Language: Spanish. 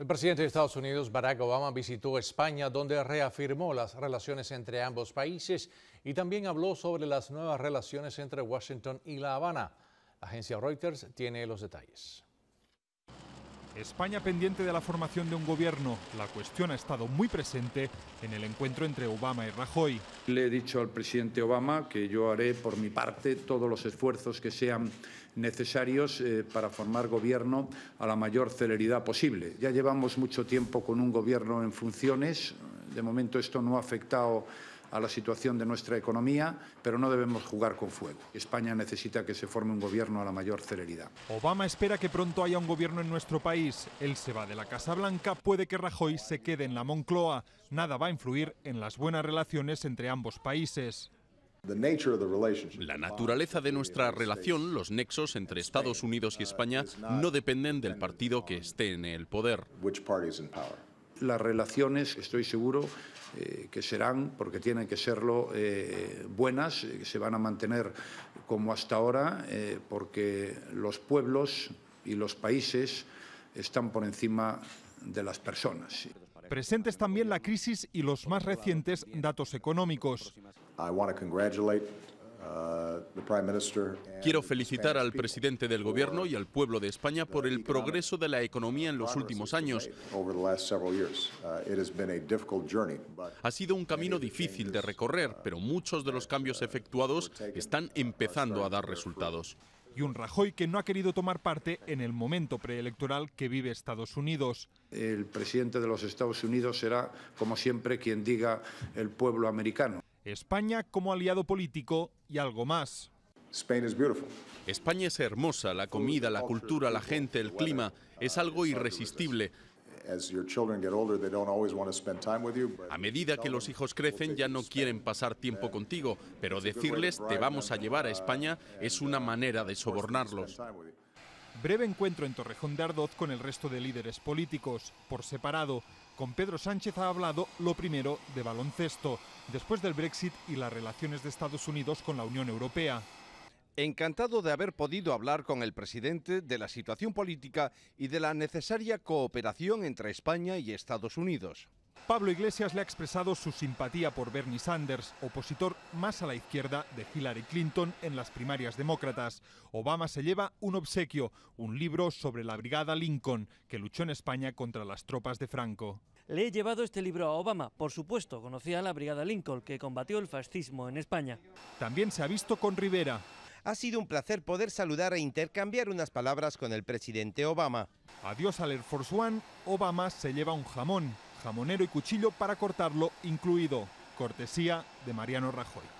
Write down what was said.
El presidente de Estados Unidos, Barack Obama, visitó España, donde reafirmó las relaciones entre ambos países y también habló sobre las nuevas relaciones entre Washington y La Habana. La agencia Reuters tiene los detalles. España pendiente de la formación de un gobierno. La cuestión ha estado muy presente en el encuentro entre Obama y Rajoy. Le he dicho al presidente Obama que yo haré por mi parte todos los esfuerzos que sean necesarios eh, para formar gobierno a la mayor celeridad posible. Ya llevamos mucho tiempo con un gobierno en funciones. De momento esto no ha afectado a la situación de nuestra economía, pero no debemos jugar con fuego. España necesita que se forme un gobierno a la mayor celeridad. Obama espera que pronto haya un gobierno en nuestro país. Él se va de la Casa Blanca, puede que Rajoy se quede en la Moncloa. Nada va a influir en las buenas relaciones entre ambos países. La naturaleza de nuestra relación, los nexos entre Estados Unidos y España, no dependen del partido que esté en el poder las relaciones, estoy seguro, eh, que serán, porque tienen que serlo, eh, buenas, eh, que se van a mantener como hasta ahora, porque los pueblos y los países están por encima de las personas. Presentes también la crisis y los más recientes datos económicos. Uh, Quiero felicitar al presidente del gobierno y al pueblo de España por el progreso de la economía en los últimos años. Uh, ha sido un camino difícil de recorrer, uh, pero muchos de los cambios efectuados están empezando a dar resultados. Y un Rajoy que no ha querido tomar parte en el momento preelectoral que vive Estados Unidos. El presidente de los Estados Unidos será, como siempre, quien diga el pueblo americano. España como aliado político y algo más. España es hermosa, la comida, la cultura, la gente, el clima, uh, es algo irresistible. A medida que los hijos crecen ya no quieren pasar tiempo contigo, pero decirles te vamos a llevar a uh, España es una uh, manera de sobornarlos. Breve encuentro en Torrejón de Ardoz con el resto de líderes políticos, por separado. Con Pedro Sánchez ha hablado lo primero de baloncesto, después del Brexit y las relaciones de Estados Unidos con la Unión Europea. Encantado de haber podido hablar con el presidente de la situación política y de la necesaria cooperación entre España y Estados Unidos. Pablo Iglesias le ha expresado su simpatía por Bernie Sanders, opositor más a la izquierda de Hillary Clinton en las primarias demócratas. Obama se lleva un obsequio, un libro sobre la brigada Lincoln, que luchó en España contra las tropas de Franco. Le he llevado este libro a Obama, por supuesto, conocía a la Brigada Lincoln, que combatió el fascismo en España. También se ha visto con Rivera. Ha sido un placer poder saludar e intercambiar unas palabras con el presidente Obama. Adiós al Air Force One, Obama se lleva un jamón jamonero y cuchillo para cortarlo incluido, cortesía de Mariano Rajoy.